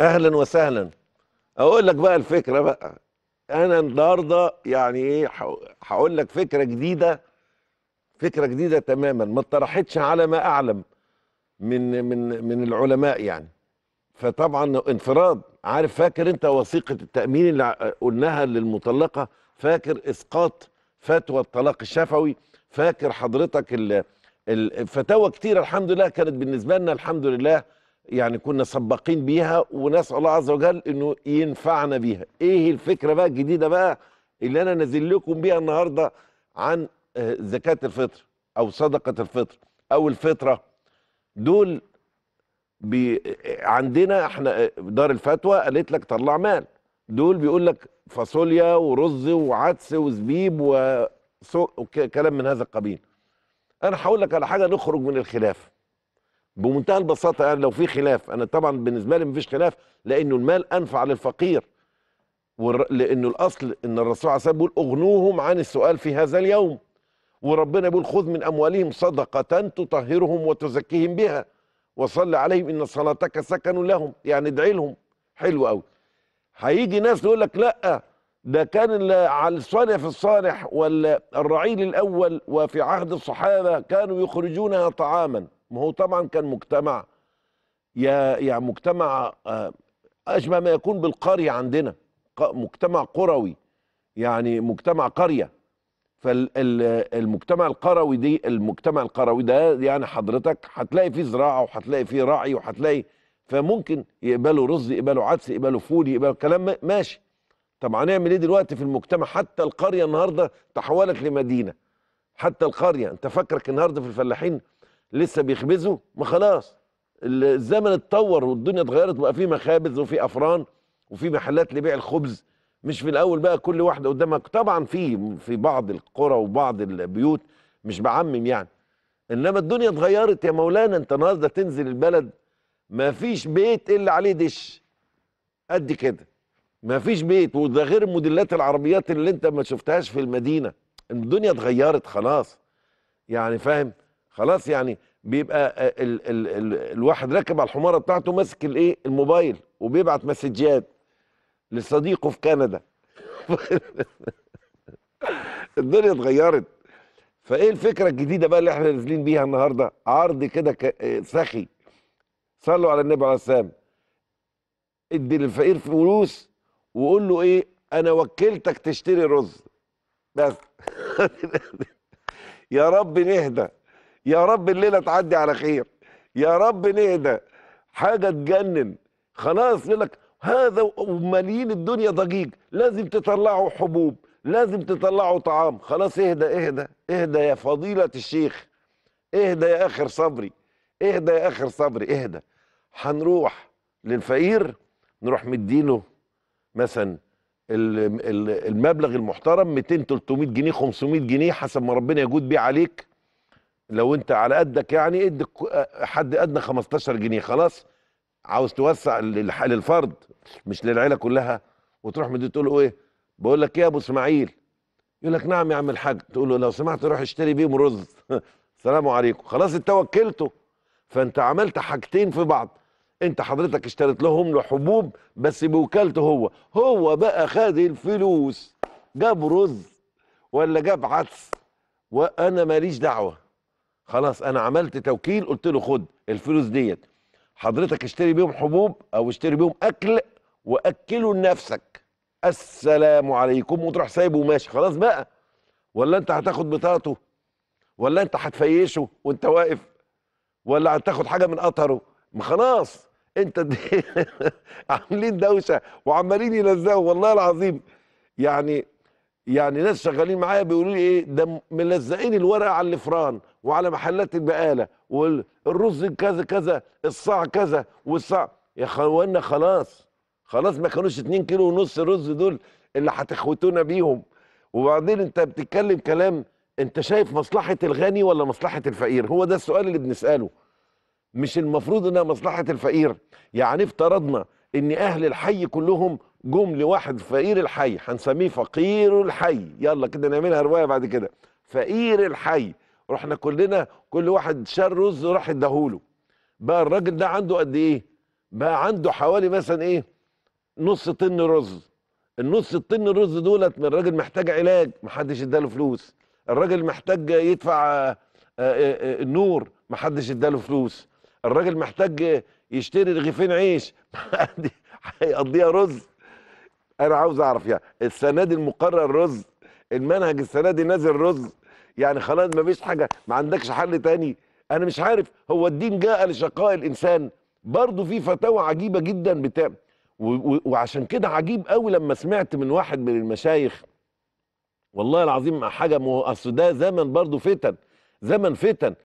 اهلا وسهلا اقول لك بقى الفكره بقى انا النهارده يعني ايه هقول لك فكره جديده فكره جديده تماما ما اطرحتش على ما اعلم من من من العلماء يعني فطبعا انفراد عارف فاكر انت وثيقه التامين اللي قلناها للمطلقه فاكر اسقاط فتوى الطلاق الشفوي فاكر حضرتك الفتاوى كتير الحمد لله كانت بالنسبه لنا الحمد لله يعني كنا سباقين بيها ونسال الله عز وجل انه ينفعنا بيها ايه الفكره بقى الجديده بقى اللي انا نازل لكم بيها النهارده عن آه، زكاه الفطر او صدقه الفطر او الفطره دول بي عندنا احنا آه، دار الفتوى قالت لك طلع مال دول بيقول لك فاصوليا ورز وعدس وزبيب وكلام من هذا القبيل انا هقول لك على حاجه نخرج من الخلاف بمنتهى البساطه يعني لو في خلاف انا طبعا بالنسبه لي مفيش خلاف لانه المال انفع للفقير لانه الاصل ان الرسول عليه الصلاه بيقول اغنوهم عن السؤال في هذا اليوم وربنا بيقول خذ من اموالهم صدقه تطهرهم وتزكيهم بها وصل عليهم ان صلاتك سكن لهم يعني ادعي لهم حلو قوي هيجي ناس يقول لك لا ده كان على الصالح في الصالح والرعيل الاول وفي عهد الصحابه كانوا يخرجونها طعاما ما هو طبعا كان مجتمع يا يعني مجتمع اشبه ما يكون بالقريه عندنا مجتمع قروي يعني مجتمع قريه فالمجتمع القروي دي المجتمع القروي ده يعني حضرتك هتلاقي فيه زراعه وهتلاقي فيه رعي وهتلاقي فممكن يقبلوا رز يقبلوا عدس يقبلوا فول يقبلوا كلام ماشي طب هنعمل ايه دلوقتي في المجتمع حتى القريه النهارده تحولت لمدينه حتى القريه انت فاكرك النهارده في الفلاحين لسه بيخبزوا ما خلاص الزمن اتطور والدنيا اتغيرت بقى في مخابز وفي افران وفي محلات لبيع الخبز مش في الاول بقى كل واحده قدامك طبعا في في بعض القرى وبعض البيوت مش بعمم يعني انما الدنيا اتغيرت يا مولانا انت النهارده تنزل البلد ما فيش بيت الا عليه دش قد كده ما فيش بيت وده غير موديلات العربيات اللي انت ما شفتهاش في المدينه الدنيا اتغيرت خلاص يعني فاهم خلاص يعني بيبقى الـ الـ الـ الواحد راكب على الحماره بتاعته ماسك الايه الموبايل وبيبعت مسجات لصديقه في كندا الدنيا اتغيرت فايه الفكره الجديده بقى اللي احنا نازلين بيها النهارده عرض كده سخي صلوا على النبي عليه السلام ادي للفقير فلوس وقول له ايه انا وكلتك تشتري رز بس يا رب نهدى يا رب الليله تعدي على خير يا رب نهدى حاجه تجنن خلاص لك هذا ومالين الدنيا ضجيج لازم تطلعوا حبوب لازم تطلعوا طعام خلاص اهدى اهدى اهدى يا فضيلة الشيخ اهدى يا اخر صبري اهدى يا اخر صبري اهدى هنروح للفقير نروح مدينه مثلا المبلغ المحترم 200 300 جنيه 500 جنيه حسب ما ربنا يجود بيه عليك لو انت على قدك يعني ادي حد ادنى 15 جنيه خلاص عاوز توسع للفرد مش للعيله كلها وتروح مدير تقول له ايه بقول لك ايه يا ابو اسماعيل يقول لك نعم يا عم الحاج تقول له لو سمحت روح اشتري بيهم رز السلام عليكم خلاص انت وكلته فانت عملت حاجتين في بعض انت حضرتك اشتريت لهم له حبوب بس بوكالته هو هو بقى خد الفلوس جاب رز ولا جاب عدس وانا ماليش دعوه خلاص انا عملت توكيل قلت له خد الفلوس ديت حضرتك اشتري بيهم حبوب او اشتري بيهم اكل واكله لنفسك السلام عليكم وتروح سايبه وماشي خلاص بقى ولا انت هتاخد بطاقته ولا انت هتفيشه وانت واقف ولا هتاخد حاجه من قطره ما خلاص انت عاملين دوشه وعمالين يلزقوا والله العظيم يعني يعني ناس شغالين معايا بيقولوا لي ايه ده ملزقين الورقه على الفران وعلى محلات البقاله والرز كذا كذا الصاع كذا والصاع يا اخوانا خلاص خلاص ما كانوش 2 كيلو ونص رز دول اللي هتخوتونا بيهم وبعدين انت بتتكلم كلام انت شايف مصلحه الغني ولا مصلحه الفقير هو ده السؤال اللي بنساله مش المفروض انها مصلحه الفقير يعني افترضنا ان اهل الحي كلهم جم لواحد فقير الحي هنسميه فقير الحي يلا كده نعملها روايه بعد كده فقير الحي رحنا كلنا كل واحد شال رز راح اداهوله بقى الراجل ده عنده قد ايه بقى عنده حوالي مثلا ايه نص طن رز النص الطن الرز دولت من الراجل محتاج علاج محدش اداله فلوس الراجل محتاج يدفع آه، آه، آه، النور محدش اداله فلوس الراجل محتاج يشتري رغيفين عيش هيقضيها رز انا عاوز اعرف يعني السنه دي المقرر رز المنهج السنه دي نازل رز يعني خلاص ما فيش حاجه ما عندكش حل تاني انا مش عارف هو الدين جاء لشقاء الانسان برضه في فتاوى عجيبه جدا بتاع وعشان كده عجيب قوي لما سمعت من واحد من المشايخ والله العظيم حاجه اصل ده زمن برضه فتن زمن فتن